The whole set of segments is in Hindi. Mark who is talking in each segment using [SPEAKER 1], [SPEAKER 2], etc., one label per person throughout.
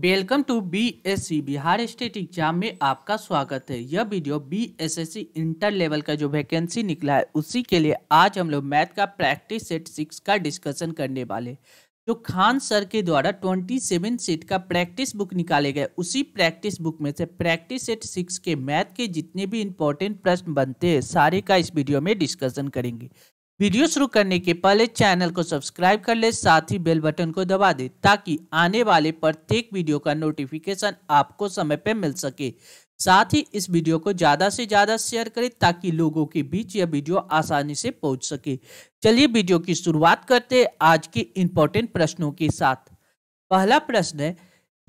[SPEAKER 1] welcome to BSC Bihar state exam में आपका स्वागत है यह वीडियो बीएसएससी इंटर लेवल का जो वैकेंसी निकला है उसी के लिए आज हम लोग मैथ का प्रैक्टिस सेट सिक्स का डिस्कशन करने वाले जो खान सर के द्वारा ट्वेंटी सेवन सीट का प्रैक्टिस बुक निकाले गए उसी प्रैक्टिस बुक में से प्रैक्टिस सेट सिक्स के मैथ के जितने भी इंपॉर्टेंट प्रश्न बनते हैं सारे का इस वीडियो में डिस्कशन करेंगे वीडियो शुरू करने के पहले चैनल को सब्सक्राइब कर ले साथ ही बेल बटन को दबा दे ताकि आने वाले प्रत्येक वीडियो का नोटिफिकेशन आपको समय पर मिल सके साथ ही इस वीडियो को ज़्यादा से ज़्यादा शेयर करें ताकि लोगों के बीच यह वीडियो आसानी से पहुंच सके चलिए वीडियो की शुरुआत करते हैं आज के इंपॉर्टेंट प्रश्नों के साथ पहला प्रश्न है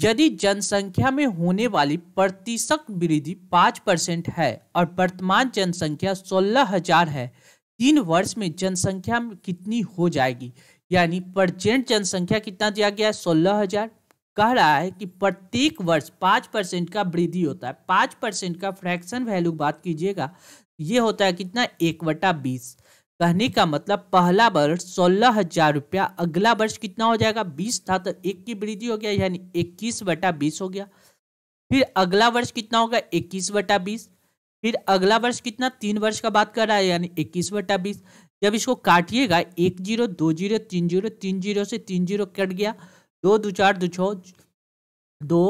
[SPEAKER 1] यदि जनसंख्या में होने वाली प्रतिशत वृद्धि पाँच परसेंट है और वर्तमान जनसंख्या सोलह हजार है तीन वर्ष में जनसंख्या कितनी हो जाएगी यानी परजेंट जनसंख्या कितना दिया गया है सोलह हजार कह रहा है कि प्रत्येक वर्ष पाँच परसेंट का वृद्धि होता है पाँच परसेंट का फ्रैक्शन वैल्यू बात कीजिएगा ये होता है कितना एक वटा बीस कहने का मतलब पहला वर्ष सोलह हजार रुपया अगला वर्ष कितना हो जाएगा बीस था तो एक की वृद्धि हो गया यानी इक्कीस बटा बीस हो गया फिर अगला वर्ष कितना होगा इक्कीस बटा बीस फिर अगला वर्ष कितना तीन वर्ष का बात कर रहा है यानी इक्कीस बटा बीस जब इसको काटिएगा एक जीरो दो जीरो तीन जीरो तीन जीरो से तीन जीरो कट गया दो दो चार दो छः दो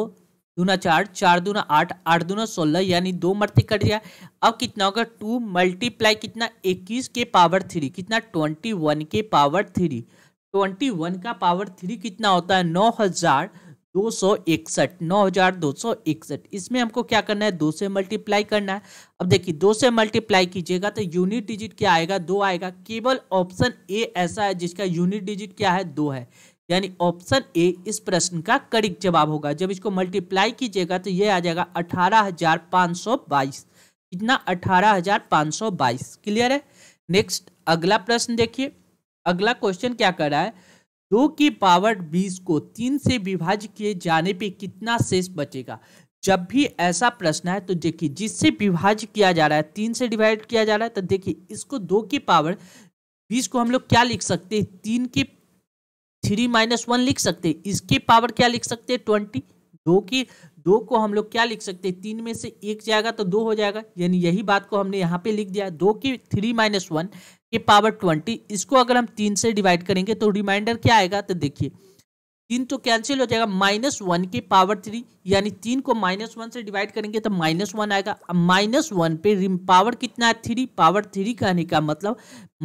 [SPEAKER 1] दूना चार चार दूना आठ आठ दूना सोलह यानी दो मरते कट गया अब कितना होगा टू मल्टीप्लाई कितना इक्कीस के पावर थ्री कितना ट्वेंटी वन के पावर थ्री ट्वेंटी वन का पावर थ्री कितना होता है नौ हज़ार दो सौ इकसठ नौ हजार दो सौ इकसठ इसमें हमको क्या करना है दो से मल्टीप्लाई करना है अब देखिए दो से मल्टीप्लाई कीजिएगा तो यूनिट डिजिट क्या आएगा दो आएगा केवल ऑप्शन ए ऐसा है जिसका यूनिट डिजिट क्या है दो है यानी ऑप्शन ए इस प्रश्न का कड़ी जवाब होगा जब इसको मल्टीप्लाई कीजिएगा तो ये आ जाएगा अठारह हजार पाँच बाईस कितना अठारह हजार पाँच बाईस क्लियर है नेक्स्ट अगला प्रश्न देखिए अगला क्वेश्चन क्या कर रहा है दो की पावर बीस को तीन से विभाज्य किए जाने पे कितना शेष बचेगा जब भी ऐसा प्रश्न है तो देखिए जिससे विभाज्य किया जा रहा है तीन से डिवाइड किया जा रहा है तो देखिए इसको दो की पावर बीस को हम लोग क्या लिख सकते हैं तीन की थ्री माइनस वन लिख सकते हैं इसकी पावर क्या लिख सकते हैं ट्वेंटी दो की दो को हम लोग क्या लिख सकते हैं तीन में से एक जाएगा तो दो हो जाएगा यानी यही बात को हमने यहाँ पे लिख दिया दो की थ्री माइनस वन के पावर ट्वेंटी इसको अगर हम तीन से डिवाइड करेंगे तो रिमाइंडर क्या आएगा तो देखिए तीन तो कैंसिल हो जाएगा माइनस वन के पावर थ्री यानी तीन को माइनस वन से डिवाइड करेंगे तो माइनस वन आएगा अब माइनस वन पे पावर कितना है थ्री पावर थ्री कहने का मतलब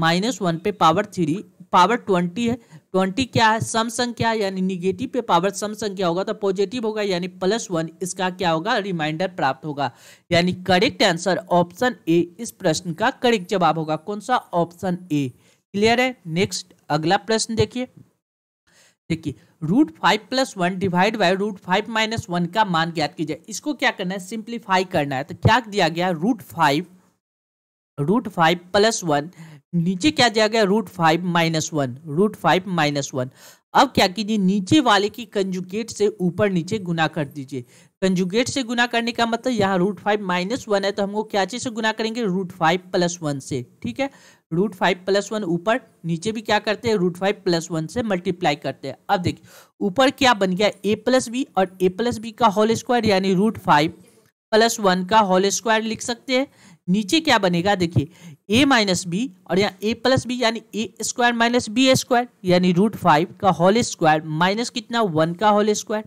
[SPEAKER 1] माइनस वन पे पावर थ्री पावर ट्वेंटी है ट्वेंटी क्या है सम संख्या यानी निगेटिव पे पावर सम संख्या होगा तो पॉजिटिव होगा यानी प्लस वन इसका क्या होगा रिमाइंडर प्राप्त होगा यानी करेक्ट आंसर ऑप्शन ए इस प्रश्न का करेक्ट जवाब होगा कौन सा ऑप्शन ए क्लियर है नेक्स्ट अगला प्रश्न देखिए देखिए root five plus one divide by root five minus one का मान ज्ञात कीजिए इसको क्या करना है सिंप्लीफाई करना है तो क्या दिया गया root five root five plus one नीचे क्या दिया गया root five minus one root five minus one अब क्या कीजिए नीचे वाले की कंजुगेट से ऊपर नीचे गुना कर दीजिए कंजुगेट से गुना करने का मतलब यहाँ रूट फाइव माइनस वन है तो हमको क्या चीज से गुना करेंगे रूट फाइव प्लस वन से ठीक है रूट फाइव प्लस वन ऊपर नीचे भी क्या करते हैं रूट फाइव प्लस वन से मल्टीप्लाई करते हैं अब देखिए ऊपर क्या बन गया ए प्लस बी और ए प्लस बी का होल स्क्वायर यानी रूट फाइव प्लस वन का होल स्क्वायर लिख सकते हैं नीचे क्या बनेगा देखिए ए माइनस बी और यहाँ ए प्लस बी यानी A square minus B square यानी रूट फाइव का होल स्क्वायर माइनस कितना वन का होल स्क्वायर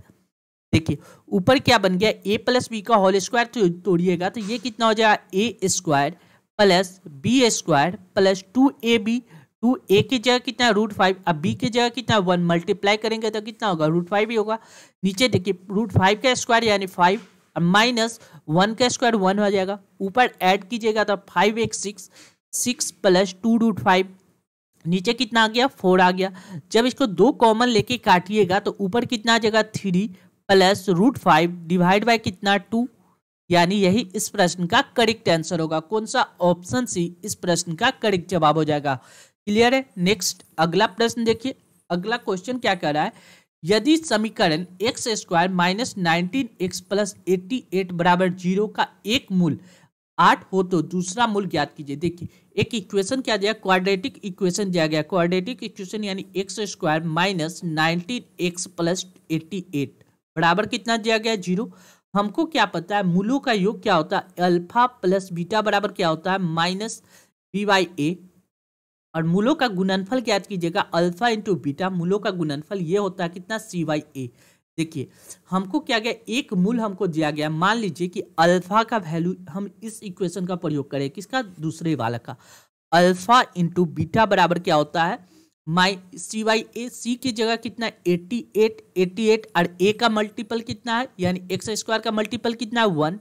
[SPEAKER 1] देखिए ऊपर क्या बन गया ए प्लस बी का होल स्क्वायर तो तोड़िएगा तो ये कितना हो जाएगा A square plus B square plus two A B two A की जगह कितना रूट फाइव अब बी की जगह कितना वन मल्टीप्लाई करेंगे तो कितना होगा रूट फाइव ही होगा नीचे देखिए रूट फाइव का स्क्वायर यानी फाइव माइनस वन का स्क्वायर वन हो जाएगा ऊपर ऐड कीजिएगा तो five x six six plus two root five नीचे कितना आ गया फोर आ गया जब इसको दो कॉमन लेके काटिएगा तो ऊपर कितना आ जाएगा three plus root five divide by कितना टू यानी यही इस प्रश्न का करेक्ट आंसर होगा कौन सा ऑप्शन सी इस प्रश्न का करेक्ट जवाब हो जाएगा क्लियर है नेक्स्ट अगला प्रश्न देखिए अगला क्वेश्चन क्या कह रहा है यदि समीकरण x square minus nineteen x plus eighty eight बराबर जीरो का एक मूल आठ हो तो दूसरा मूल ज्ञात कीजिए देखिए एक इक्वेशन क्या दिया क्वाड्रेटिक इक्वेशन दिया गया क्वाड्रेटिक इक्वेशन यानी x square minus nineteen x plus eighty eight बराबर कितना दिया गया जीरो हमको क्या पता है मूलों का योग क्या होता है अल्फा प्लस बीटा बराबर क्या होता है माइनस बी वाई ए और मूलों का गुणनफल क्या याद कीजिएगा अल्फा इंटू बीटा मूलों का गुणनफल ये होता है कितना सी वाई ए देखिए हमको क्या गया एक मूल हमको दिया गया मान लीजिए कि अल्फा का वैल्यू हम इस इक्वेशन का प्रयोग करें किसका दूसरे वाला का अल्फा इंटू बीटा बराबर क्या होता है माई सी वाई ए सी की जगह कितना एट्टी एट एटी एट और ए का मल्टीपल कितना है यानी एक्स स्क्वायर का मल्टीपल कितना है वन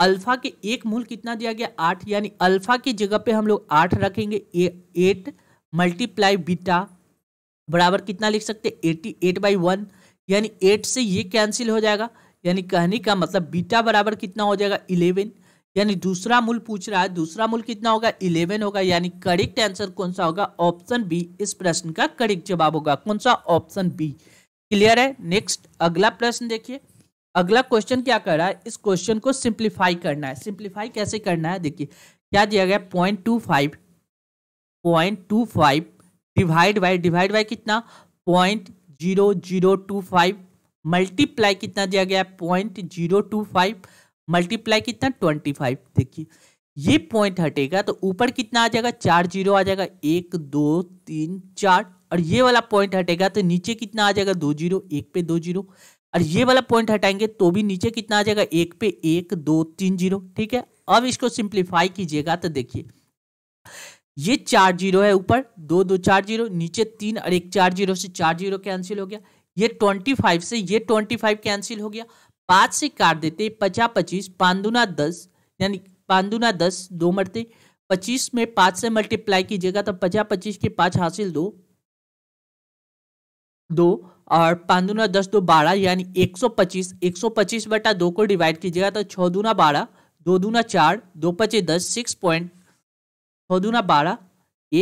[SPEAKER 1] अल्फा के एक मूल कितना दिया गया आठ यानी अल्फा की जगह पे हम लोग आठ रखेंगे एट मल्टीप्लाई बीटा बराबर कितना लिख सकते एटी एट बाई वन यानी एट से ये कैंसिल हो जाएगा यानी कहने का मतलब बीटा बराबर कितना हो जाएगा इलेवन यानी दूसरा मूल पूछ रहा है दूसरा मूल कितना होगा इलेवन होगा यानी करेक्ट आंसर कौन सा होगा ऑप्शन बी इस प्रश्न का करेक्ट जवाब होगा कौन सा ऑप्शन बी क्लियर है नेक्स्ट अगला प्रश्न देखिए अगला क्वेश्चन क्या कर रहा है इस क्वेश्चन को सिंप्लीफाई करना है सिंप्लीफाई कैसे करना है देखिए क्या दिया गया point two five point two five divide by divide by कितना point zero zero two five multiply कितना दिया गया point zero two five multiply कितना ट्वेंटी फाइव देखिए ये पॉइंट हटेगा तो ऊपर कितना आ जाएगा चार जीरो आ जाएगा एक दो तीन चार और ये वाला पॉइंट हटेगा तो नीचे कितना आ जाएगा दो जीरो एक पे दो जीरो और ये वाला पॉइंट हटाएंगे तो भी नीचे कितना आ जाएगा एक पे एक दो तीन जीरो ठीक है अब इसको सिंप्लीफाई कीजिएगा तो देखिए ये चार जीरो है ऊपर दो दो चार जीरो नीचे तीन और एक चार जीरो से चार जीरो कैंसिल हो गया ये ट्वेंटी फाइव से ये ट्वेंटी फाइव कैंसिल हो गया पाँच से काट देते पचास पच्चीस पांदुना दस यानी पांदुना दस दो मरते पच्चीस में पाँच से मल्टीप्लाई कीजिएगा तो पचास पच्चीस के पाँच हासिल दो दो और पाँच दूना दस दो बारह यानी एक सौ पच्चीस एक सौ पच्चीस बटा दो को डिवाइड कीजिएगा तो छः दूना बारह दो दूना चार दो पचे दस सिक्स पॉइंट छः दूना बारह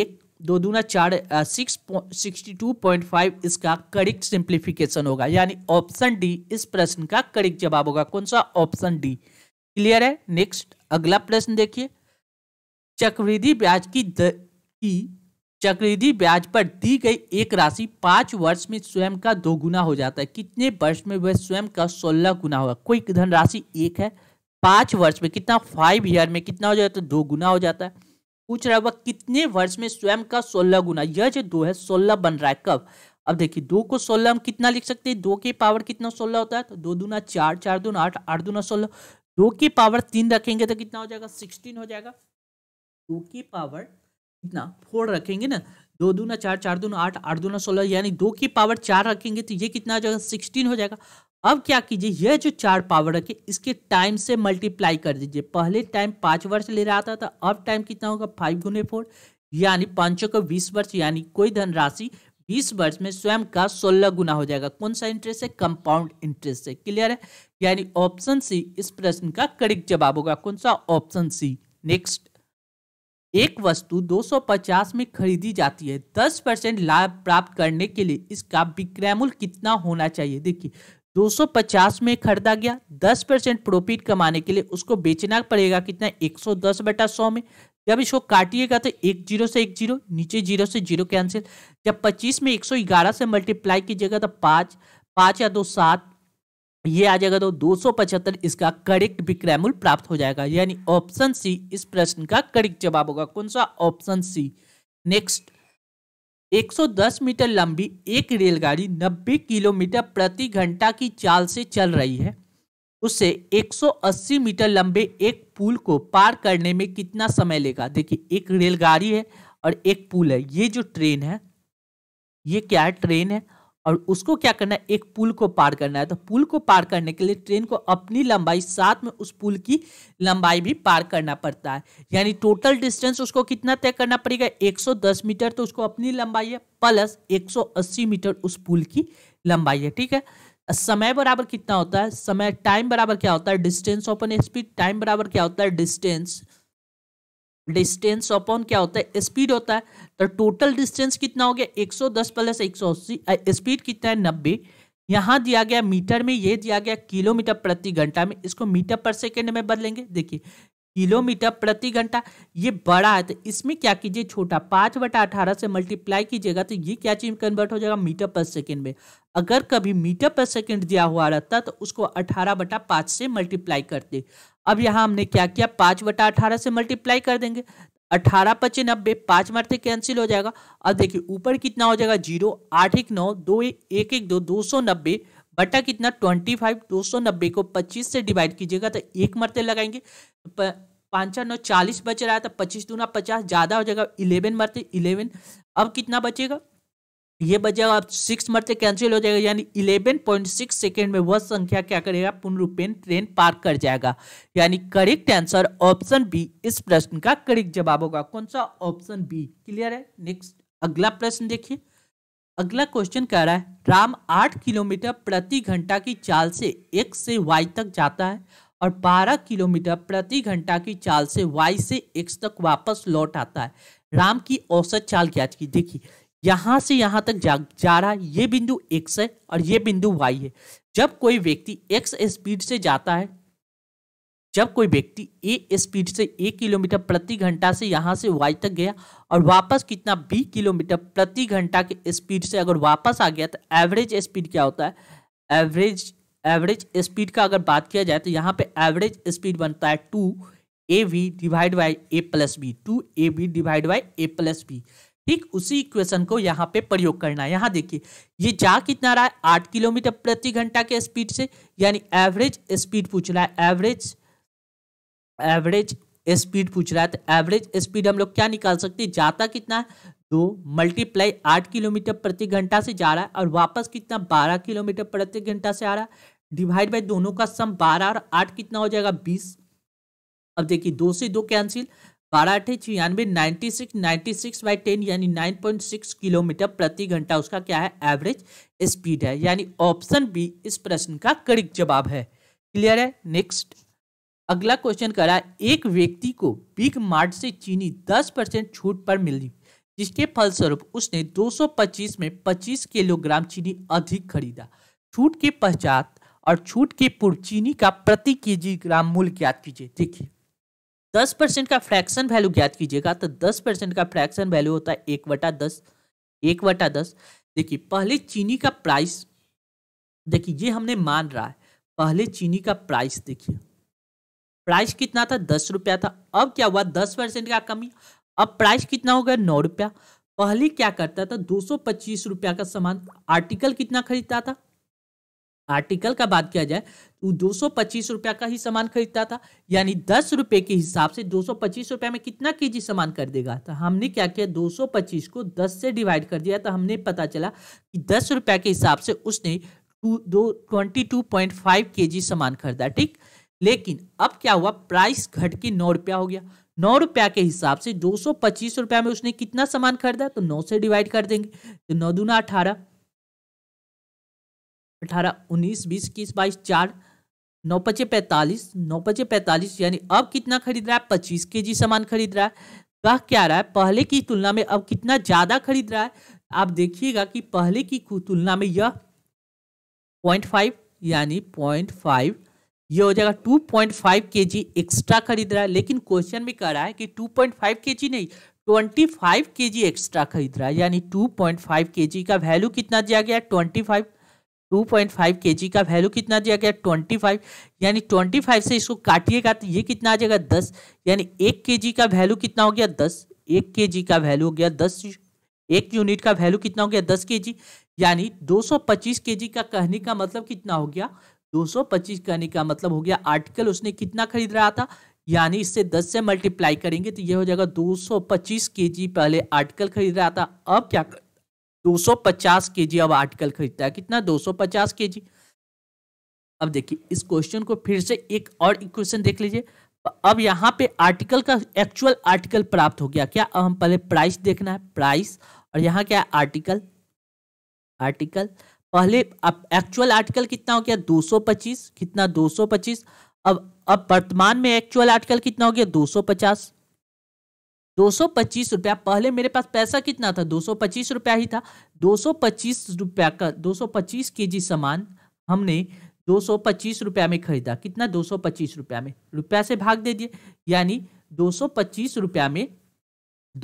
[SPEAKER 1] एक दो दूना चार six sixty two point five इसका करेक्ट सिंप्लीफिकेशन होगा यानी ऑप्शन डी इस प्रश्न का करेक्ट जवाब होगा कौन सा ऑप्शन डी क्लियर है नेक्स्ट अगला प्रश्न देखिए चक्रवृद्धि ब्याज की द, की चक्रवृद्धि ब्याज पर दी गई एक राशि पांच वर्ष में स्वयं का दो गुना हो जाता है कितने वर्ष में वह स्वयं का सोलह गुना होगा कोई धनराशि एक है पांच वर्ष में कितना फाइव ईयर में कितना हो जाता है तो दो गुना हो जाता है पूछ रहा है वह कितने वर्ष में स्वयं का सोलह गुना यह जो दो है सोलह बन रहा है कब अब देखिए दो को सोलह हम कितना लिख सकते हैं दो के पावर कितना सोलह होता है तो दो दूना चार चार दूना आठ आठ दूना सोलह दो की पावर तीन रखेंगे तो कितना हो जाएगा सिक्सटीन हो जाएगा दो की पावर इतना फोर रखेंगे ना दो दूना चार चार दूना आठ आठ दूना सोलह यानी दो की पावर चार रखेंगे तो ये कितना आ जाएगा सिक्सटीन हो जाएगा अब क्या कीजिए यह जो चार पावर रखे इसके टाइम से मल्टीप्लाई कर दीजिए पहले टाइम पाँच वर्ष ले रहा था तो अब टाइम कितना होगा फाइव गुने फोर यानी पाँचों का बीस वर्ष यानी कोई धनराशि बीस वर्ष में स्वयं का सोलह गुना हो जाएगा कौन सा इंटरेस्ट है कंपाउंड इंटरेस्ट है क्लियर है यानी ऑप्शन सी इस प्रश्न का करेक्ट जवाब होगा कौन सा ऑप्शन सी नेक्स्ट एक वस्तु 250 में खरीदी जाती है 10 परसेंट लाभ प्राप्त करने के लिए इसका विक्रय मूल्य कितना होना चाहिए देखिए 250 में खरीदा गया 10 परसेंट प्रॉफिट कमाने के लिए उसको बेचना पड़ेगा कितना 110 बटा सौ में जब इसको काटिएगा तो एक जीरो से एक जीरो नीचे जीरो से जीरो कैंसिल जब 25 में 111 से मल्टीप्लाई कीजिएगा तो पाँच पाँच या दो सात ये आ जाएगा तो 275 इसका करेक्ट विक्रय मूल्य प्राप्त हो जाएगा यानी ऑप्शन सी इस प्रश्न का करेक्ट जवाब होगा कौन सा ऑप्शन सी नेक्स्ट 110 मीटर लंबी एक रेलगाड़ी 90 किलोमीटर प्रति घंटा की चाल से चल रही है उससे 180 मीटर लंबे एक पुल को पार करने में कितना समय लेगा देखिए एक रेलगाड़ी है और एक पुल है ये जो ट्रेन है ये क्या है ट्रेन है और उसको क्या करना है एक पुल को पार करना है तो पुल को पार करने के लिए ट्रेन को अपनी लंबाई साथ में उस पुल की लंबाई भी पार करना पड़ता है यानी टोटल डिस्टेंस उसको कितना तय करना पड़ेगा 110 मीटर तो उसको अपनी लंबाई है प्लस 180 मीटर उस पुल की लंबाई है ठीक है समय बराबर कितना होता है समय टाइम बराबर क्या होता है डिस्टेंस ओपन स्पीड टाइम बराबर क्या होता है डिस्टेंस डिस्टेंस अपॉन क्या होता है स्पीड होता है तो टोटल डिस्टेंस कितना हो गया 110 प्लस 180 स्पीड कितना है नब्बे यहाँ दिया गया मीटर में ये दिया गया किलोमीटर प्रति घंटा में इसको मीटर पर सेकेंड में बदलेंगे देखिए किलोमीटर प्रति घंटा ये बड़ा है तो इसमें क्या कीजिए छोटा पाँच बटा अठारह से मल्टीप्लाई कीजिएगा तो ये क्या चीज कन्वर्ट हो जाएगा मीटर पर सेकेंड में अगर कभी मीटर पर सेकेंड दिया हुआ रहता तो उसको अठारह बटा पाँच से मल्टीप्लाई करते अब यहाँ हमने क्या किया पाँच बटा अठारह से मल्टीप्लाई कर देंगे अठारह पच्चीस नब्बे पाँच मरते कैंसिल हो जाएगा अब देखिए ऊपर कितना हो जाएगा जीरो आठ एक नौ दो एक एक दो दो सौ नब्बे बटा कितना ट्वेंटी फाइव दो सौ नब्बे को पच्चीस से डिवाइड कीजिएगा तो एक मरते लगाएंगे चार नौ चालीस बच रहा है तो पच्चीस दूना पचास ज़्यादा हो जाएगा इलेवन मरते इलेवन अब कितना बचेगा ये बचेगा आप सिक्स मरते कैंसिल हो जाएगा यानी इलेवन पॉइंट सिक्स सेकेंड में वह संख्या क्या करेगा पूर्ण रूपेण ट्रेन पार कर जाएगा यानी करेक्ट आंसर ऑप्शन बी इस प्रश्न का करेक्ट जवाब होगा कौन सा ऑप्शन बी क्लियर है नेक्स्ट अगला प्रश्न देखिए अगला क्वेश्चन कह रहा है राम आठ किलोमीटर प्रति घंटा की चाल से एक से वाई तक जाता है और बारह किलोमीटर प्रति घंटा की चाल से वाई से एक्स तक वापस लौट आता है राम की औसत चाल क्या देखिए यहाँ से यहाँ तक जा, जा रहा है ये बिंदु एक्स है और ये बिंदु वाई है जब कोई व्यक्ति एक्स स्पीड से जाता है जब कोई व्यक्ति ए स्पीड से एक किलोमीटर प्रति घंटा से यहाँ से वाई तक गया और वापस कितना बी किलोमीटर प्रति घंटा के स्पीड से अगर वापस आ गया तो एवरेज स्पीड क्या होता है एवरेज एवरेज स्पीड का अगर बात किया जाए तो यहाँ पे एवरेज स्पीड बनता है two A V divide by A plus B two A V divide by A plus B ठीक उसी इक्वेशन को यहाँ पे प्रयोग करना है यहाँ देखिए ये जा कितना रहा है आठ किलोमीटर प्रति घंटा के स्पीड से यानी एवरेज स्पीड पूछ रहा है एवरेज एवरेज स्पीड पूछ रहा है तो एवरेज स्पीड हम लोग क्या निकाल सकते हैं जाता कितना है दो मल्टीप्लाई आठ किलोमीटर प्रति घंटा से जा रहा है और वापस कितना बारह किलोमीटर प्रति घंटा से आ रहा है डिवाइड बाई दोनों का सम बारह और आठ कितना हो जाएगा बीस अब देखिए दो से दो कैंसिल बारह अठे छियानवे ninety six ninety six by ten यानी नाइन पॉइंट सिक्स किलोमीटर प्रति घंटा उसका क्या है एवरेज स्पीड है यानी ऑप्शन बी इस प्रश्न का करीब जवाब है क्लियर है नेक्स्ट अगला क्वेश्चन कह रहा है एक व्यक्ति को बिग मार्ट से चीनी दस परसेंट छूट पर मिली जिसके फलस्वरूप उसने 225 में 25 किलोग्राम चीनी अधिक खरीदा छूट के पश्चात और छूट के पूर्व चीनी का प्रति के ग्राम मूल्य ज्ञात कीजिए देखिए दस परसेंट का फ्रैक्शन वैल्यू ज्ञात कीजिएगा तो दस परसेंट का फ्रैक्शन वैल्यू होता है एक वटा दस एक वटा दस देखिए पहले चीनी का प्राइस देखिए ये हमने मान रहा है पहले चीनी का प्राइस देखिए प्राइस कितना था दस रुपया था अब क्या हुआ दस परसेंट का कमी अब प्राइस कितना हो गया नौ रुपया पहले क्या करता था दो सौ पच्चीस रुपया का सामान आर्टिकल कितना खरीदता था आर्टिकल का बात किया जाए तो दो सौ पच्चीस रुपया का ही सामान खरीदता था यानी दस रुपये के हिसाब से दो सौ पच्चीस रुपया में कितना के जी सामान कर देगा तो हमने क्या किया दो सौ पच्चीस को दस से डिवाइड कर दिया तो हमने पता चला कि दस रुपया के हिसाब से उसने टू दो ट्वेंटी टू पॉइंट फाइव के जी सामान खरीदा ठीक लेकिन अब क्या हुआ प्राइस घट के नौ रुपया हो गया नौ रुपया के हिसाब से दो सौ पच्चीस रुपया में उसने कितना सामान खरीदा तो नौ से डिवाइड कर देंगे तो नौ दूना अठारह अठारह उन्नीस बीस इक्कीस बाईस चार नौ पचे पैंतालीस नौ पचे पैंतालीस यानी अब कितना खरीद रहा है पच्चीस के जी सामान खरीद रहा है कह तो क्या रहा है पहले की तुलना में अब कितना ज़्यादा खरीद रहा है आप देखिएगा कि पहले की तुलना में यह पॉइंट फाइव यानी पॉइंट फाइव यह हो जाएगा टू पॉइंट फाइव के जी एक्स्ट्रा खरीद रहा है लेकिन क्वेश्चन में कह रहा है कि टू पॉइंट फाइव के जी नहीं ट्वेंटी फाइव के जी एक्स्ट्रा खरीद रहा है यानी टू पॉइंट फाइव के जी का वैल्यू कितना दिया गया twenty five two point five के जी का वैल्यू कितना दिया गया ट्वेंटी फाइव यानी ट्वेंटी फाइव से इसको काटिएगा तो ये कितना आ जाएगा दस यानी एक के जी का वैल्यू कितना हो गया दस एक के जी का वैल्यू हो गया दस एक यूनिट का वैल्यू कितना हो गया दस के जी यानी दो सौ पच्चीस के जी का कहने का मतलब कितना हो गया दो सौ पच्चीस कहने का मतलब हो गया आर्टिकल उसने कितना खरीद रहा था यानी इससे दस से मल्टीप्लाई करेंगे तो ये हो जाएगा दो सौ पच्चीस के जी पहले आर्टिकल खरीद रहा था अब क्या कर 250 केजी अब आर्टिकल खरीदता है कितना 250 केजी अब देखिए इस क्वेश्चन को फिर से एक और इक्वेशन देख लीजिए अब यहाँ पे आर्टिकल का एक्चुअल आर्टिकल प्राप्त हो गया क्या अब हम पहले प्राइस देखना है प्राइस और यहाँ क्या है आर्टिकल आर्टिकल पहले अब एक्चुअल आर्टिकल कितना हो गया 225 कितना 225 अब अब वर्तमान में एक्चुअल आर्टिकल कितना हो गया 250 दो सौ पच्चीस रुपया पहले मेरे पास पैसा कितना था दो सौ पच्चीस रुपया ही था दो सौ पच्चीस रुपया का दो सौ पच्चीस के जी सामान हमने दो सौ पच्चीस रुपया में खरीदा कितना दो सौ रुपया में रुपया से भाग दे दिए यानी दो सौ पच्चीस रुपया में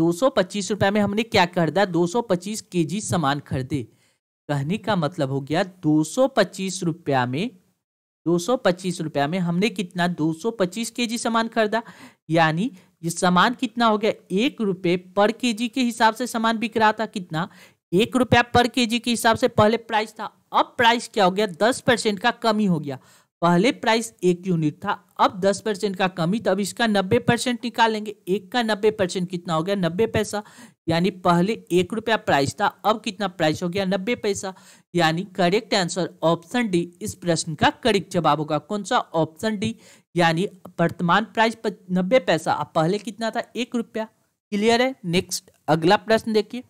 [SPEAKER 1] दो सौ पच्चीस रुपया में हमने क्या खरीदा दो सौ पच्चीस के जी सामान खरीदे कहने का मतलब हो गया दो सौ पच्चीस रुपया में दो सौ पच्चीस रुपया में हमने कितना दो सौ पच्चीस के जी सामान खरीदा यानी ये सामान कितना हो गया एक रुपये पर केजी के हिसाब से सामान बिक रहा था कितना एक रुपया पर केजी के हिसाब से पहले प्राइस था अब प्राइस क्या हो गया दस परसेंट का कमी हो गया पहले प्राइस एक यूनिट था अब दस परसेंट का कमी तो अब इसका नब्बे परसेंट निकालेंगे एक का नब्बे परसेंट कितना हो गया नब्बे पैसा यानी पहले एक रुपया प्राइस था अब कितना प्राइस हो गया नब्बे पैसा यानी करेक्ट आंसर ऑप्शन डी इस प्रश्न का करेक्ट जवाब होगा कौन सा ऑप्शन डी यानी वर्तमान प्राइस नब्बे पैसा अब पहले कितना था एक रुपया क्लियर है नेक्स्ट अगला प्रश्न देखिए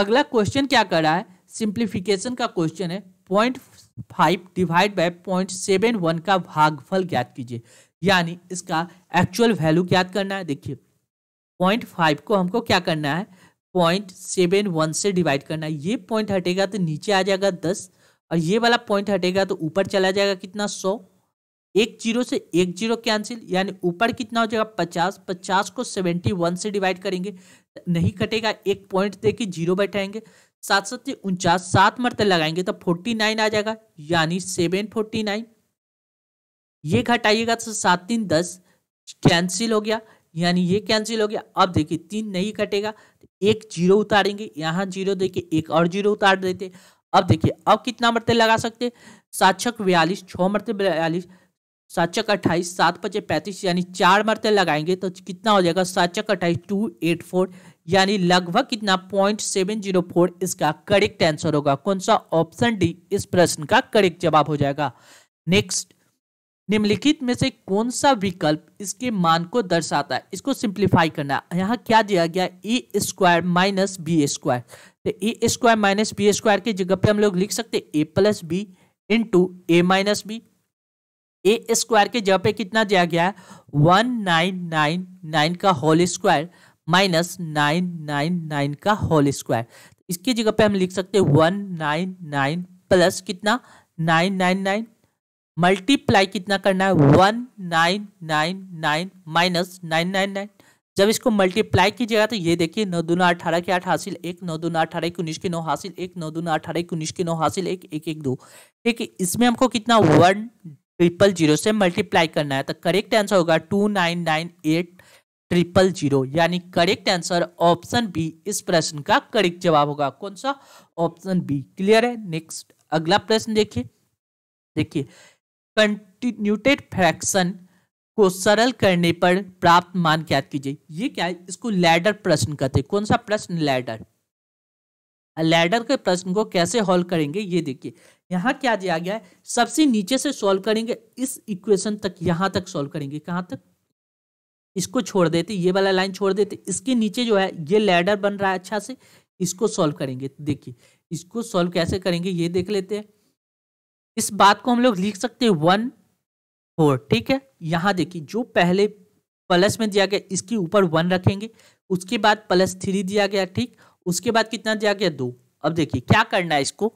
[SPEAKER 1] अगला क्वेश्चन क्या कर रहा है सिंप्लीफिकेशन का क्वेश्चन है point five divide by point seven one का भागफल ज्ञात कीजिए यानी इसका एक्चुअल वैल्यू ज्ञात करना है देखिए पॉइंट फाइव को हमको क्या करना है पॉइंट सेवन वन से डिवाइड करना है ये पॉइंट हटेगा तो नीचे आ जाएगा दस और ये वाला पॉइंट हटेगा तो ऊपर चला जाएगा कितना सौ एक जीरो से एक जीरो कैंसिल यानी ऊपर कितना हो जाएगा पचास पचास को सेवेंटी वन से डिवाइड करेंगे नहीं कटेगा एक पॉइंट दे के जीरो बैठाएंगे सात सत्य उनचास सात मरते लगाएंगे तो फोर्टी नाइन आ जाएगा यानी सेवन फोर्टी नाइन ये घटाइएगा तो सात तीन दस कैंसिल हो गया यानी ये कैंसिल हो गया अब देखिए तीन नहीं कटेगा एक जीरो उतारेंगे यहाँ जीरो देके एक और जीरो उतार देते अब देखिए अब कितना मरते लगा सकते सात छक बयालीस छः मरते बयालीस सात चक अट्ठाईस सात पचे पैंतीस यानी चार मरते लगाएंगे तो कितना हो जाएगा सात चक अट्ठाईस टू एट फोर यानी लगभग कितना पॉइंट सेवन जीरो फोर इसका करेक्ट आंसर होगा कौन सा ऑप्शन डी इस प्रश्न का करेक्ट जवाब हो जाएगा नेक्स्ट निम्नलिखित में से कौन सा विकल्प इसके मान को दर्शाता है इसको सिंप्लीफाई करना यहाँ क्या दिया गया A square minus B square तो A square minus B square की जगह पे हम लोग लिख सकते A plus B into A minus B A square के जगह पे कितना दिया गया है वन नाइन नाइन नाइन का whole square minus nine nine nine का होल स्क्वायर इसकी जगह पे हम लिख सकते हैं वन नाइन नाइन प्लस कितना नाइन नाइन नाइन मल्टीप्लाई कितना करना है one nine nine nine minus nine nine nine जब इसको मल्टीप्लाई कीजिएगा तो ये देखिए नौ दो अठारह के आठ हासिल एक नौ दो अठारह एक उन्नीस के नौ हासिल एक नौ दो अठारह एक उन्नीस के नौ हासिल एक एक दो ठीक है इसमें हमको कितना वन ट्रिपल जीरो से मल्टीप्लाई करना है तो करेक्ट आंसर होगा two nine nine eight triple zero यानी करेक्ट आंसर ऑप्शन बी इस प्रश्न का करेक्ट जवाब होगा कौन सा ऑप्शन बी क्लियर है नेक्स्ट अगला प्रश्न देखिए देखिए कंटिन्यूटेड फ्रैक्शन को सरल करने पर प्राप्त मान ज्ञात कीजिए ये क्या है इसको लैडर प्रश्न कहते हैं कौन सा प्रश्न लैडर लैडर के प्रश्न को कैसे हॉल करेंगे ये देखिए यहाँ क्या दिया गया है सबसे नीचे से सॉल्व करेंगे इस इक्वेशन तक यहाँ तक सॉल्व करेंगे कहाँ तक इसको छोड़ देते ये वाला लाइन छोड़ देते इसके नीचे जो है ये लैडर बन रहा है अच्छा से इसको सॉल्व करेंगे देखिए इसको सॉल्व कैसे करेंगे ये देख लेते हैं इस बात को हम लोग लिख सकते हैं वन फोर ठीक है यहाँ देखिए जो पहले प्लस में दिया गया इसके ऊपर वन रखेंगे उसके बाद प्लस थ्री दिया गया ठीक उसके बाद कितना दिया गया दो अब देखिए क्या करना है इसको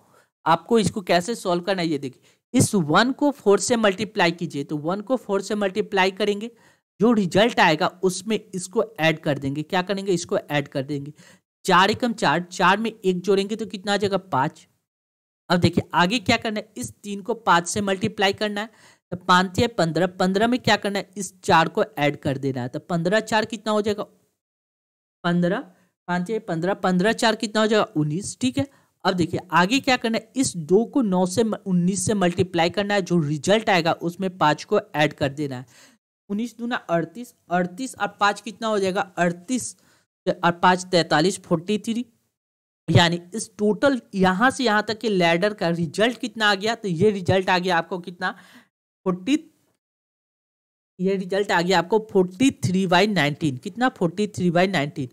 [SPEAKER 1] आपको इसको कैसे सॉल्व करना है ये देखिए इस वन को फोर से मल्टीप्लाई कीजिए तो वन को फोर से मल्टीप्लाई करेंगे जो रिजल्ट आएगा उसमें इसको ऐड कर देंगे क्या करेंगे इसको ऐड कर देंगे चार एकम चार चार में एक जोड़ेंगे तो कितना आ जाएगा पाँच अब देखिए आगे क्या करना है इस तीन को पाँच से मल्टीप्लाई करना है तो पाँच या पंद्रह पंद्रह में क्या करना है इस चार को ऐड कर देना है तो पंद्रह चार कितना हो जाएगा पंद्रह पाँच या पंद्रह पंद्रह चार कितना हो जाएगा उन्नीस ठीक है अब देखिए आगे क्या करना है इस दो को नौ से उन्नीस से मल्टीप्लाई करना है जो रिजल्ट आएगा उसमें पाँच को ऐड कर देना है उन्नीस दूना अड़तीस अड़तीस और पाँच कितना हो जाएगा अड़तीस और पाँच तैंतालीस फोर्टी थ्री यानी इस टोटल यहाँ से यहाँ तक के लैडर का रिजल्ट कितना आ गया तो ये रिजल्ट आ गया आपको कितना फोर्टी ये रिजल्ट आ गया आपको फोर्टी थ्री बाई नाइनटीन कितना फोर्टी थ्री बाई नाइनटीन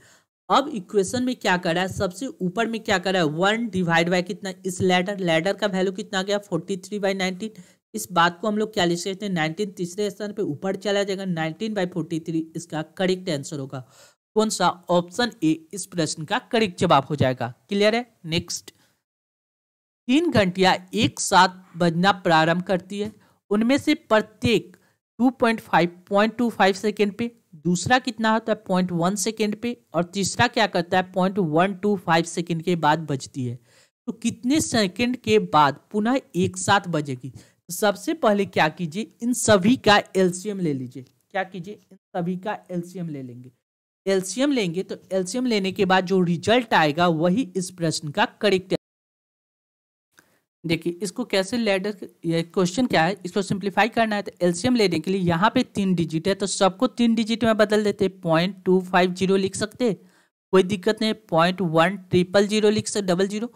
[SPEAKER 1] अब इक्वेशन में क्या करा है सबसे ऊपर में क्या करा है वन डिवाइड बाय कितना इस लेडर लेडर का वैल्यू कितना गया फोर्टी थ्री बाई नाइनटीन इस बात को हम लोग क्या लिख सकते हैं नाइनटीन तीसरे स्थान पे ऊपर चला जाएगा नाइनटीन बाई फोर्टी थ्री इसका करेक्ट आंसर होगा कौन सा ऑप्शन ए इस प्रश्न का करेक्ट जवाब हो जाएगा क्लियर है नेक्स्ट तीन घंटिया एक साथ बजना प्रारंभ करती है उनमें से प्रत्येक two two point point five five second पे दूसरा कितना होता है पॉइंट वन सेकेंड पे और तीसरा क्या करता है point one two five second के बाद बजती है तो कितने सेकेंड के बाद पुनः एक साथ बजेगी तो सबसे पहले क्या कीजिए इन सभी का एल्सियम ले लीजिए क्या कीजिए इन सभी का एल्सियम ले लेंगे एल्सियम लेंगे तो एल्सियम लेने के बाद जो रिजल्ट आएगा वही इस प्रश्न का करेक्ट देखिए इसको कैसे लेडर क्वेश्चन क्या है इसको सिंप्लीफाई करना है तो एलसीएम लेने के लिए यहाँ पे तीन डिजिट है तो सबको तीन डिजिट में बदल देते पॉइंट टू फाइव जीरो लिख सकते कोई दिक्कत नहीं पॉइंट वन ट्रिपल जीरो लिख सकते double zero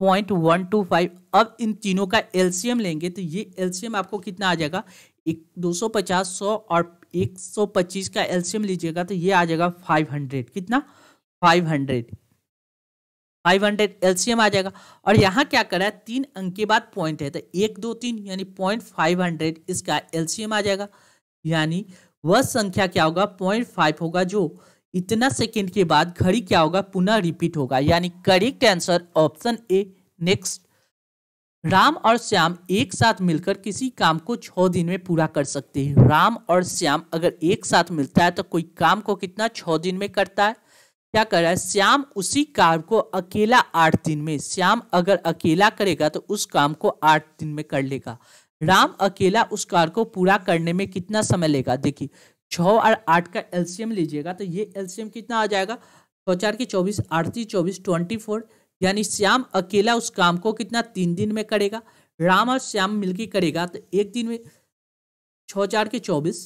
[SPEAKER 1] point one two five अब इन तीनों का एलसीएम लेंगे तो ये एलसीएम आपको कितना आ जाएगा एक दो सौ पचास सौ और एक सौ पच्चीस का एलसीएम लीजिएगा तो ये आ जाएगा फाइव हंड्रेड कितना five hundred five hundred LCM आ जाएगा और यहाँ क्या करा है तीन अंक के बाद पॉइंट है तो एक दो तीन यानी पॉइंट फाइव हंड्रेड इसका एलसीएम आ जाएगा यानी वह संख्या क्या होगा पॉइंट फाइव होगा जो इतना सेकेंड के बाद घड़ी क्या होगा पुनः रिपीट होगा यानी correct answer option A next Ram और श्याम एक साथ मिलकर किसी काम को छः दिन में पूरा कर सकते हैं राम और श्याम अगर एक साथ मिलता है तो कोई काम को कितना छः दिन में करता है क्या कर रहा है श्याम उसी काम को अकेला आठ दिन में श्याम अगर अकेला करेगा तो उस काम को आठ दिन में कर लेगा राम अकेला उस कार्य को पूरा करने में कितना समय लेगा देखिए छ और आठ का एलसीएम लीजिएगा तो ये एलसीएम कितना आ जाएगा छः चार की चौबीस आठती चौबीस ट्वेंटी फोर यानी श्याम अकेला उस काम को कितना तीन दिन में करेगा राम और श्याम मिलकर करेगा तो एक दिन में छः चार के चौबीस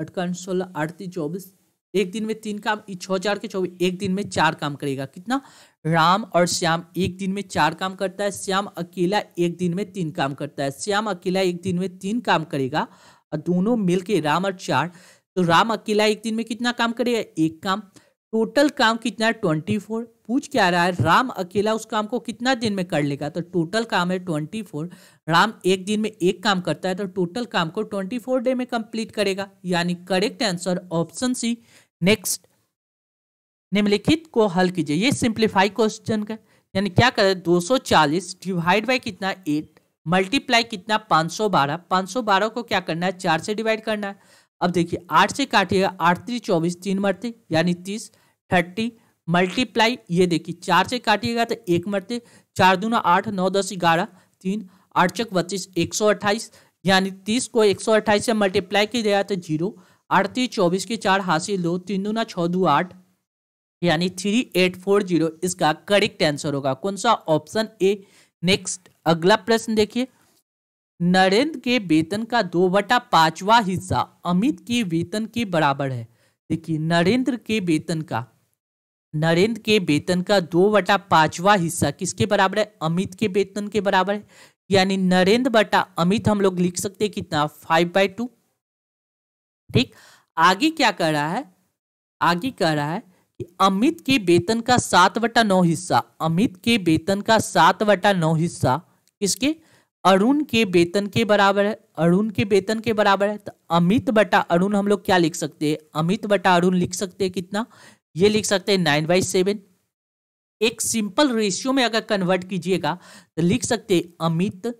[SPEAKER 1] अटकान सोलह आठती चौबीस एक दिन में तीन काम छः चार के चौबीस एक दिन में चार काम करेगा कितना राम और श्याम एक दिन में चार काम करता है श्याम अकेला एक दिन में तीन काम करता है श्याम अकेला एक दिन में तीन काम करेगा और दोनों मिलके राम और चार तो राम अकेला एक दिन में कितना काम करेगा एक काम टोटल काम कितना है ट्वेंटी फोर पूछ क्या रहा है राम अकेला उस काम को कितना दिन में कर लेगा तो टोटल काम है ट्वेंटी फोर राम एक दिन में एक काम करता है तो टोटल काम को ट्वेंटी फोर डे में कंप्लीट करेगा यानी correct answer option C next निम्नलिखित को हल कीजिए ये सिंप्लीफाई क्वेश्चन का यानी क्या करें 240 डिवाइड बाय कितना 8 मल्टीप्लाई कितना 512 512 को क्या करना है चार से डिवाइड करना है अब देखिए आठ से काटिएगा आठ त्री चौबीस तीन मरते यानी तीस थर्टी मल्टीप्लाई ये देखिए चार से काटिएगा तो एक मरते चार दूना आठ नौ दस ग्यारह तीन आठ चक बत्तीस एक सौ अट्ठाईस यानी तीस को एक सौ अट्ठाईस से मल्टीप्लाई किया जाए तो जीरो अड़तीस चौबीस के चार हासिल दो तीन दूना छः दो आठ यानी थ्री एट फोर जीरो इसका करेक्ट आंसर होगा कौन सा ऑप्शन ए नेक्स्ट अगला प्रश्न देखिए नरेंद्र के वेतन का दो बटा पांचवा हिस्सा अमित के वेतन के बराबर है देखिए नरेंद्र के वेतन का नरेंद्र के वेतन का दो बटा पांचवा हिस्सा किसके बराबर है अमित के वेतन के बराबर है यानी नरेंद्र बटा अमित हम लोग लिख सकते हैं कितना फाइव बाई टू ठीक आगे क्या कह रहा है आगे कह रहा है कि अमित के वेतन का सात बटा नौ हिस्सा अमित के वेतन का सात बटा नौ हिस्सा किसके अरुण के वेतन के बराबर है अरुण के वेतन के बराबर है तो अमित बटा अरुण हम लोग क्या लिख सकते हैं अमित बटा अरुण लिख सकते हैं कितना ये लिख सकते हैं नाइन बाई सेवन एक सिंपल रेशियो में अगर कन्वर्ट कीजिएगा तो लिख सकते अमित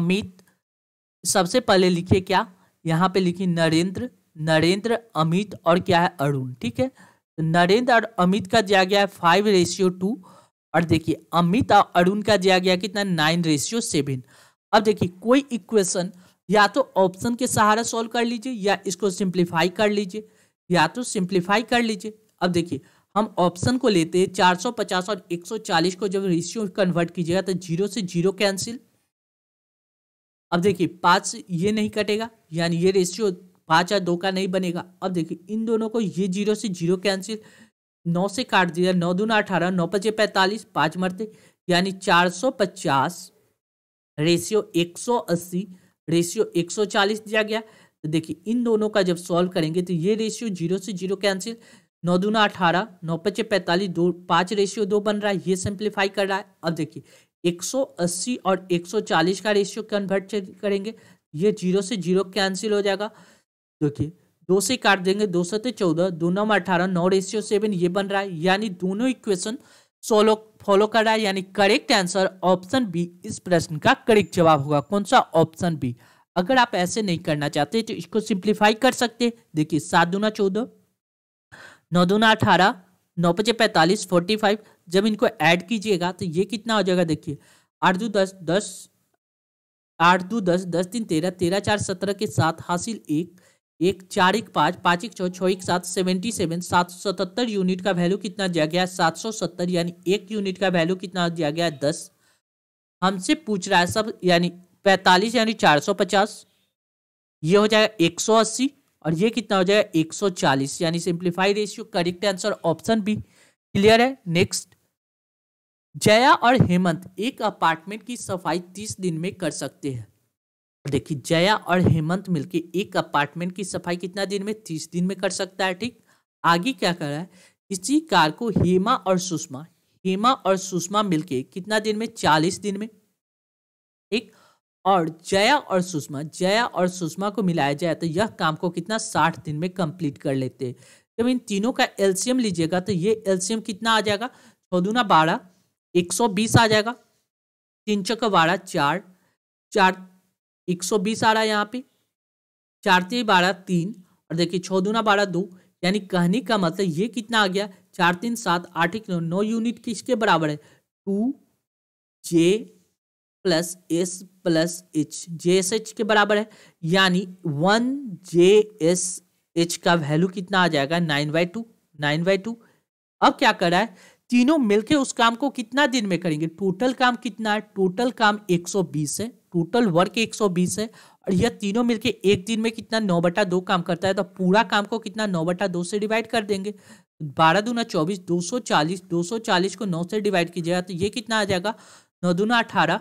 [SPEAKER 1] अमित सबसे पहले लिखिए क्या यहाँ पे लिखी नरेंद्र नरेंद्र अमित और क्या है अरुण ठीक है तो नरेंद्र और अमित का दिया गया है फाइव रेशियो टू और देखिए अमित और अरुण का दिया गया कितना नाइन रेशियो सेवन अब देखिए कोई इक्वेशन या तो ऑप्शन के सहारा सॉल्व कर लीजिए या इसको सिंप्लीफाई कर लीजिए या तो सिंप्लीफाई कर लीजिए अब देखिए हम ऑप्शन को लेते हैं 450 और 140 को जब रेशियो कन्वर्ट कीजिएगा तो जीरो से जीरो कैंसिल अब देखिए पाँच ये नहीं कटेगा यानी ये रेशियो पाँच या दो का नहीं बनेगा अब देखिए इन दोनों को ये जीरो से जीरो कैंसिल नौ से काट दिया नौ दूना अठारह नौ पचे पैंतालीस पाँच मरते यानी चार सौ पचास रेशियो एक सौ अस्सी रेशियो एक सौ चालीस दिया गया तो देखिए इन दोनों का जब सॉल्व करेंगे तो ये रेशियो जीरो से जीरो कैंसिल नौ दूना अठारह नौ पचे पैंतालीस दो पाँच रेशियो दो बन रहा है ये सिंप्लीफाई कर रहा है अब देखिए 180 और 140 का रेशियो कन्वर्ट करेंगे ये जीरो से जीरो कैंसिल हो जाएगा देखिए दो से काट देंगे दो सौ से चौदह दो नौ अठारह नौ रेशियो सेवन ये बन रहा है यानी दोनों इक्वेशन सोलो फॉलो कर रहा है यानी करेक्ट आंसर ऑप्शन बी इस प्रश्न का करेक्ट जवाब होगा कौन सा ऑप्शन बी अगर आप ऐसे नहीं करना चाहते तो इसको सिंप्लीफाई कर सकते देखिए सात दूना चौदह नौ दूना अठारह नौ पचे पैंतालीस फोर्टी फाइव जब इनको ऐड कीजिएगा तो ये कितना हो जाएगा देखिए आठ दो दस दस आठ दो दस दस तीन तेरह तेरह चार सत्रह के साथ हासिल एक एक चार एक पाँच पाँच एक छः छः एक सात सेवेंटी सेवन सात सौ सतहत्तर यूनिट का वैल्यू कितना दिया गया सात सौ सत्तर यानी एक यूनिट का वैल्यू कितना दिया गया दस हमसे पूछ रहा है सब यानी पैंतालीस यानी चार सौ पचास ये हो जाएगा एक सौ अस्सी और ये कितना हो जाएगा एक सौ चालीस यानी simplify ratio correct answer option B clear है नेक्स्ट जया और हेमंत एक अपार्टमेंट की सफाई तीस दिन में कर सकते हैं देखिए जया और हेमंत मिलके एक अपार्टमेंट की सफाई कितना दिन में तीस दिन में कर सकता है ठीक आगे क्या कर रहा है इसी कार को हेमा और सुषमा हेमा और सुषमा मिलके कितना दिन में चालीस दिन में एक और जया और सुषमा जया और सुषमा को मिलाया जाए तो यह काम को कितना साठ दिन में कंप्लीट कर लेते हैं जब इन तीनों का एल्शियम लीजिएगा तो ये एल्शियम कितना आ जाएगा छः दूना बारह 120 आ जाएगा तीन चक बारह चार चार एक सौ बीस आ रहा है यहाँ पे चार तीन बारह तीन और देखिए छः दूना बारह दो यानी कहने का मतलब ये कितना आ गया चार तीन सात आठ एक नौ नौ यूनिट किसके बराबर है two J plus S plus H J S H के बराबर है यानी वन जे एस एच का वैल्यू कितना आ जाएगा nine by two nine by two अब क्या कर रहा है तीनों मिलकर उस काम को कितना दिन में करेंगे टोटल काम कितना है टोटल काम 120 है टोटल वर्क 120 है और यह तीनों मिलके एक दिन में कितना नौ बटा दो काम करता है तो पूरा काम को कितना नौ बटा दो से डिवाइड कर देंगे बारह दूना चौबीस दो सौ चालीस दो सौ चालीस को नौ से डिवाइड कीजिएगा तो ये कितना आ जाएगा नौ दूना अठारह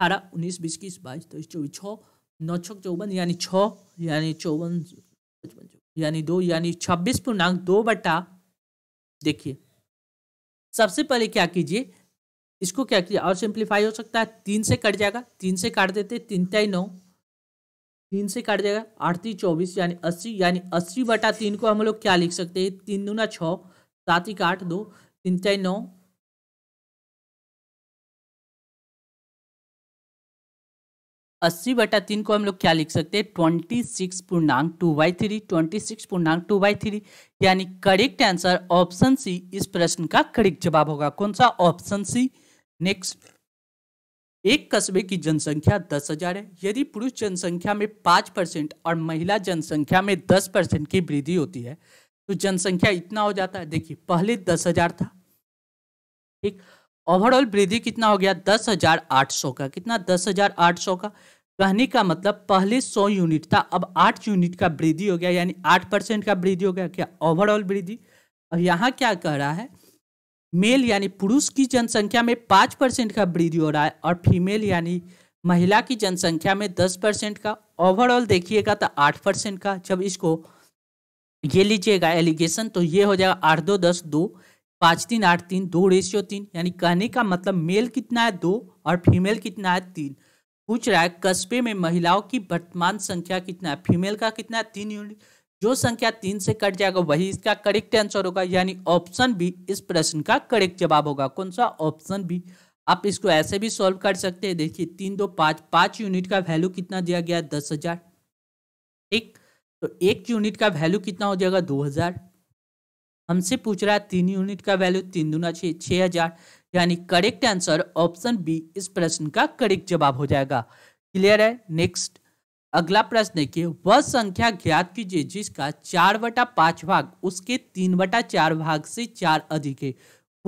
[SPEAKER 1] अठारह उन्नीस बीस इक्कीस बाईस तेईस चौबीस छः नौ छः चौवन यानी छः यानी चौवन यानी दो यानी छब्बीस पूर्णांक दो बटा देखिए सबसे पहले क्या कीजिए इसको क्या कीजिए और सिंप्लीफाई हो सकता है तीन से कट जाएगा तीन से काट देते तीन तय नौ तीन से काट जाएगा आठती चौबीस यानी अस्सी यानी अस्सी बटा तीन को हम लोग क्या लिख सकते हैं तीन दूना छः सात एक आठ दो तीन तय नौ अस्सी बटा तीन को हम लोग क्या लिख सकते हैं ट्वेंटी सिक्स पूर्णांक two by three twenty six पूर्णांक टू बाई थ्री यानी करेक्ट आंसर ऑप्शन सी इस प्रश्न का करेक्ट जवाब होगा कौन सा ऑप्शन सी नेक्स्ट एक कस्बे की जनसंख्या दस हजार है यदि पुरुष जनसंख्या में पाँच परसेंट और महिला जनसंख्या में दस परसेंट की वृद्धि होती है तो जनसंख्या इतना हो जाता है देखिए पहले दस हजार था ठीक ओवरऑल वृद्धि कितना हो गया दस हजार आठ सौ का कितना दस हजार आठ सौ का कहने का मतलब पहले 100 यूनिट था अब 8 यूनिट का वृद्धि हो गया यानी 8 परसेंट का वृद्धि हो गया क्या ओवरऑल वृद्धि और यहाँ क्या कह रहा है मेल यानी पुरुष की जनसंख्या में पाँच परसेंट का वृद्धि हो रहा है और फीमेल यानी महिला की जनसंख्या में दस परसेंट का ओवरऑल देखिएगा तो आठ परसेंट का जब इसको ये लीजिएगा एलिगेशन तो ये हो जाएगा आठ दो दस दो पाँच तीन आठ तीन दो रेशियो तीन यानी कहने का मतलब मेल कितना है दो और फीमेल कितना है तीन पूछ रहा है कस्बे में महिलाओं की वर्तमान संख्या कितना है फीमेल का कितना है तीन यूनिट जो संख्या तीन से कट जाएगा वही इसका करेक्ट आंसर होगा यानी ऑप्शन बी इस प्रश्न का करेक्ट जवाब होगा कौन सा ऑप्शन बी आप इसको ऐसे भी सॉल्व कर सकते हैं देखिए तीन दो पाँच पाँच यूनिट का वैल्यू कितना दिया गया दस हज़ार एक तो एक यूनिट का वैल्यू कितना हो जाएगा दो हज़ार हमसे पूछ रहा है तीन यूनिट का वैल्यू तीन दुना छः छः हज़ार यानी करेक्ट आंसर ऑप्शन बी इस प्रश्न का करेक्ट जवाब हो जाएगा क्लियर है नेक्स्ट अगला प्रश्न देखिए वह संख्या ज्ञात कीजिए जिसका चार बटा पांच भाग उसके तीन बटा चार भाग से चार अधिक है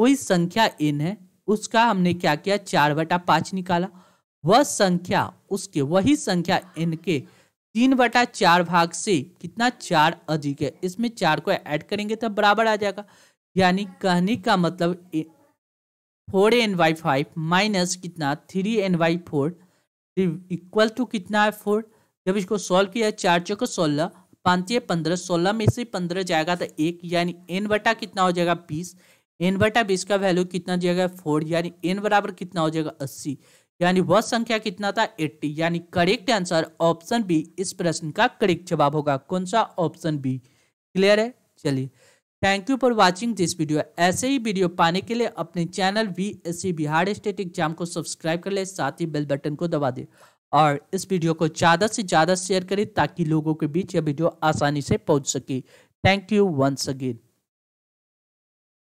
[SPEAKER 1] कोई संख्या एन है उसका हमने क्या किया चार बटा पांच निकाला वह संख्या उसके वही संख्या एन के तीन बटा चार भाग से कितना चार अधिक है इसमें चार को ऐड करेंगे तो बराबर आ जाएगा यानी कहने का मतलब four N Y five minus कितना three N Y four equal to कितना है फोर जब इसको सॉल्व किया चार चौक सोलह पांच पंद्रह सोलह में से पंद्रह जाएगा तो एक यानी एन बटा कितना हो जाएगा बीस एन बटा बीस का वैल्यू कितना जाएगा फोर यानी एन बराबर कितना हो जाएगा अस्सी यानी वह संख्या कितना था एट्टी यानी करेक्ट आंसर ऑप्शन बी इस प्रश्न का करेक्ट जवाब होगा कौन सा ऑप्शन बी क्लियर है चलिए thank you for watching this video ऐसे ही वीडियो पाने के लिए अपने channel V S C Bihar state exam को सब्सक्राइब कर ले साथ ही बेल बटन को दबा दे और इस वीडियो को ज़्यादा से ज़्यादा शेयर करें ताकि लोगों के बीच यह वीडियो आसानी से पहुंच सके थैंक यू वंस अगेन